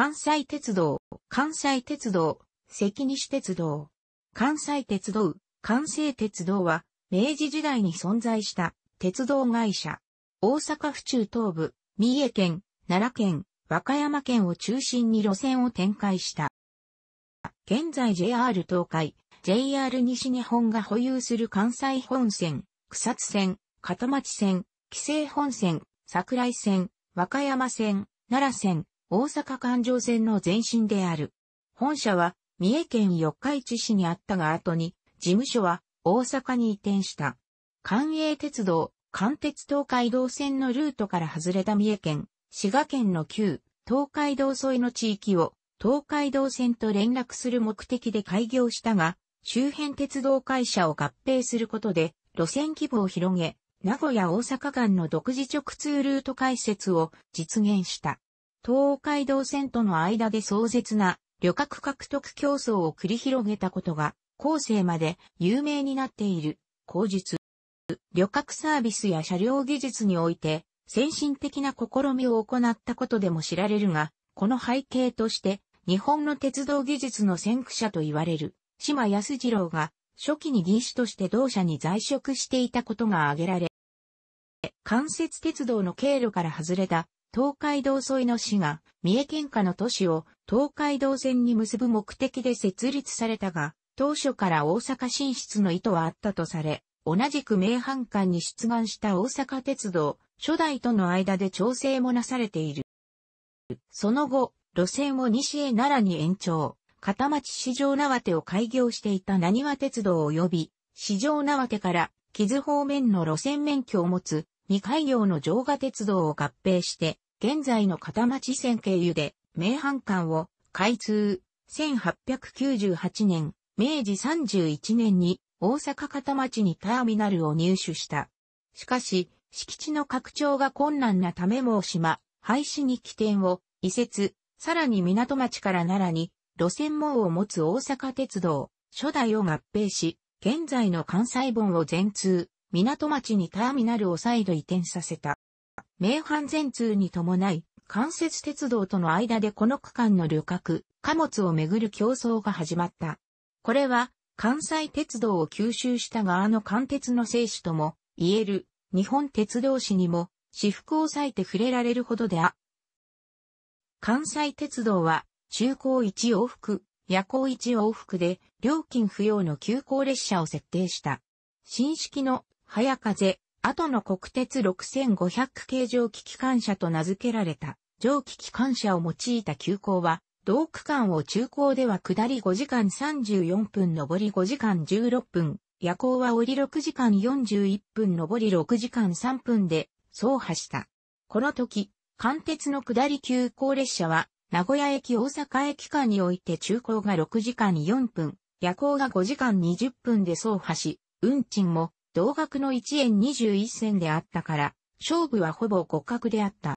関西鉄道、関西鉄道、関西鉄道、関西鉄道、関西鉄道は、明治時代に存在した鉄道会社。大阪府中東部、三重県、奈良県、和歌山県を中心に路線を展開した。現在 JR 東海、JR 西日本が保有する関西本線、草津線、片町線、紀勢本線、桜井線、和歌山線、奈良線、大阪環状線の前身である。本社は三重県四日市市にあったが後に、事務所は大阪に移転した。関営鉄道、関鉄東海道線のルートから外れた三重県、滋賀県の旧東海道沿いの地域を東海道線と連絡する目的で開業したが、周辺鉄道会社を合併することで路線規模を広げ、名古屋大阪間の独自直通ルート開設を実現した。東海道線との間で壮絶な旅客獲得競争を繰り広げたことが、後世まで有名になっている、口述。旅客サービスや車両技術において、先進的な試みを行ったことでも知られるが、この背景として、日本の鉄道技術の先駆者と言われる、島康次郎が、初期に技師として同社に在職していたことが挙げられ、関節鉄道の経路から外れた東海道沿いの市が、三重県下の都市を東海道線に結ぶ目的で設立されたが、当初から大阪進出の意図はあったとされ、同じく名阪間に出願した大阪鉄道、初代との間で調整もなされている。その後、路線を西へ奈良に延長、片町市場縄手を開業していた何和鉄道及び、市場縄手から、木津方面の路線免許を持つ、二階業の城下鉄道を合併して、現在の片町線経由で、名阪間を開通。1898年、明治31年に大阪片町にターミナルを入手した。しかし、敷地の拡張が困難なためも島、廃止に起点を移設、さらに港町から奈良に路線網を持つ大阪鉄道、初代を合併し、現在の関西本を全通、港町にターミナルを再度移転させた。名阪全通に伴い、関節鉄道との間でこの区間の旅客、貨物をめぐる競争が始まった。これは、関西鉄道を吸収した側の関鉄の聖史とも、言える、日本鉄道史にも、私服を割いて触れられるほどであ。関西鉄道は、中高1往復、夜行1往復で、料金不要の急行列車を設定した。新式の早風、後の国鉄6500系蒸気機関車と名付けられた、蒸気機関車を用いた急行は、同区間を中高では下り5時間34分上り5時間16分、夜行は降り6時間41分上り6時間3分で走破した。この時、関鉄の下り急行列車は、名古屋駅大阪駅間において中高が6時間4分、夜行が5時間20分で走破し、運賃も同額の1円21銭であったから、勝負はほぼ互角であった。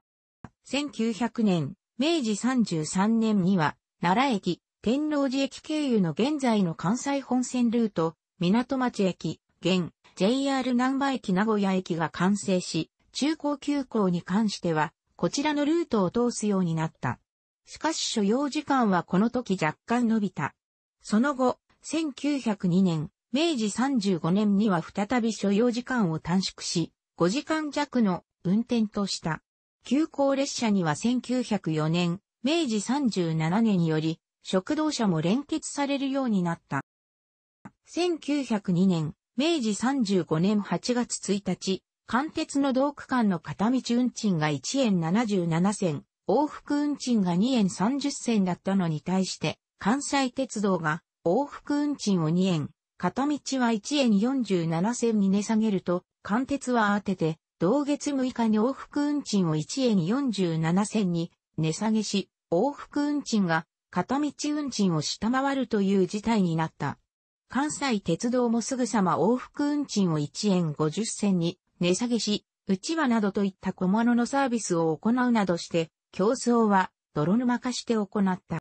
1900年、明治33年には、奈良駅、天王寺駅経由の現在の関西本線ルート、港町駅、現、JR 南波駅名古屋駅が完成し、中高急行に関しては、こちらのルートを通すようになった。しかし所要時間はこの時若干伸びた。その後、1902年、明治35年には再び所要時間を短縮し、5時間弱の運転とした。急行列車には1904年、明治37年により、食堂車も連結されるようになった。1902年、明治35年8月1日、関鉄の同区間の片道運賃が1円77銭、往復運賃が2円30銭だったのに対して、関西鉄道が往復運賃を2円片道は1円47銭に値下げると、貫鉄は当てて、同月6日に往復運賃を1円47銭に値下げし、往復運賃が片道運賃を下回るという事態になった。関西鉄道もすぐさま往復運賃を1円50銭に値下げし、うちわなどといった小物のサービスを行うなどして、競争は泥沼化して行った。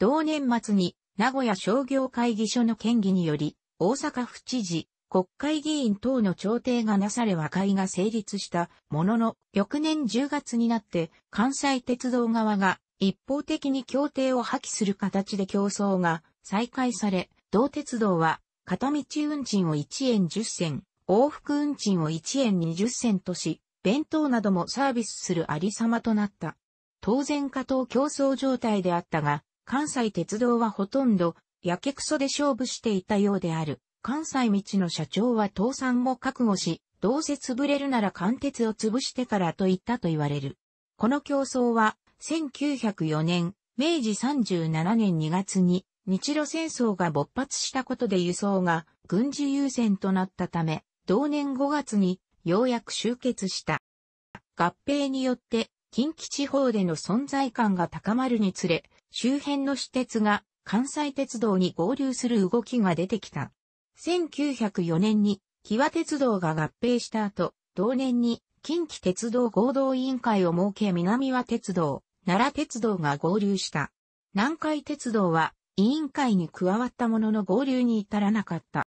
同年末に名古屋商業会議所の県議により、大阪府知事、国会議員等の調停がなされ和解が成立したものの、翌年10月になって関西鉄道側が一方的に協定を破棄する形で競争が再開され、同鉄道は片道運賃を1円10銭、往復運賃を1円20銭とし、弁当などもサービスするありさまとなった。当然加藤競争状態であったが、関西鉄道はほとんどやけくそで勝負していたようである。関西道の社長は倒産も覚悟し、どうせ潰れるなら貫徹を潰してからと言ったと言われる。この競争は、1904年、明治37年2月に、日露戦争が勃発したことで輸送が軍事優先となったため、同年5月にようやく終結した。合併によって近畿地方での存在感が高まるにつれ、周辺の私鉄が関西鉄道に合流する動きが出てきた。1904年に、キワ鉄道が合併した後、同年に、近畿鉄道合同委員会を設け南和鉄道、奈良鉄道が合流した。南海鉄道は、委員会に加わったものの合流に至らなかった。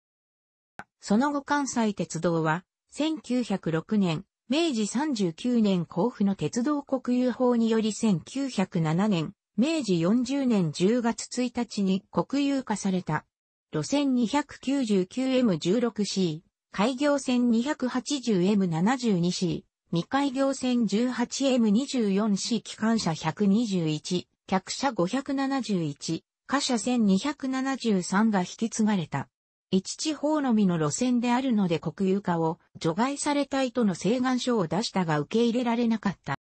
その後関西鉄道は、1906年、明治39年交付の鉄道国有法により1907年、明治40年10月1日に国有化された。路線 299M16C、開業線 280M72C、未開業線 18M24C 機関車121、客車571、貨車線273が引き継がれた。一地方のみの路線であるので国有化を除外されたいとの請願書を出したが受け入れられなかった。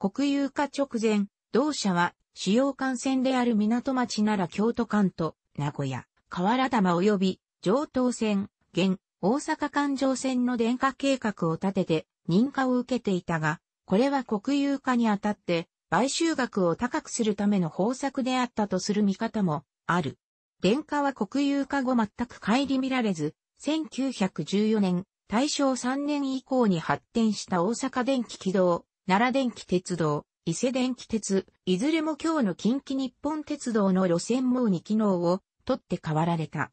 国有化直前、同社は主要幹線である港町なら京都間と名古屋、河原玉及び上東線、現大阪環状線の電化計画を立てて認可を受けていたが、これは国有化にあたって買収額を高くするための方策であったとする見方もある。電化は国有化後全くり見られず、1914年、大正3年以降に発展した大阪電気軌道、奈良電気鉄道、伊勢電気鉄、いずれも今日の近畿日本鉄道の路線網に機能を取って代わられた。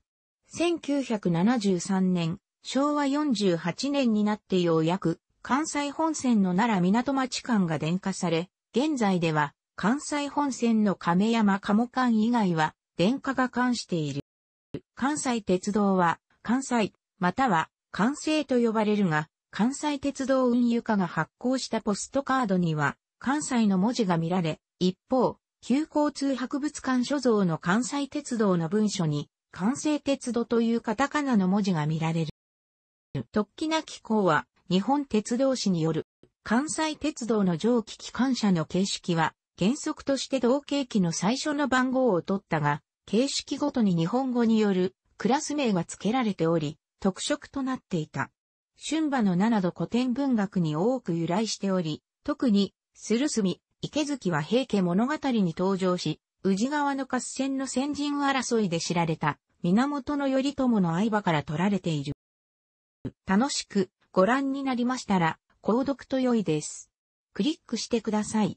1973年、昭和48年になってようやく関西本線の奈良港町間が電化され、現在では関西本線の亀山鴨間以外は電化が関している。関西鉄道は関西、または関西と呼ばれるが、関西鉄道運輸課が発行したポストカードには、関西の文字が見られ、一方、旧交通博物館所蔵の関西鉄道の文書に、関西鉄道というカタカナの文字が見られる。突起な機構は、日本鉄道史による、関西鉄道の蒸気機関車の形式は、原則として同型機の最初の番号を取ったが、形式ごとに日本語によるクラス名が付けられており、特色となっていた。春馬のなど古典文学に多く由来しており、特に鶴住、池月は平家物語に登場し、宇治川の合戦の先人争いで知られた、源頼朝の相場から取られている。楽しくご覧になりましたら、購読と良いです。クリックしてください。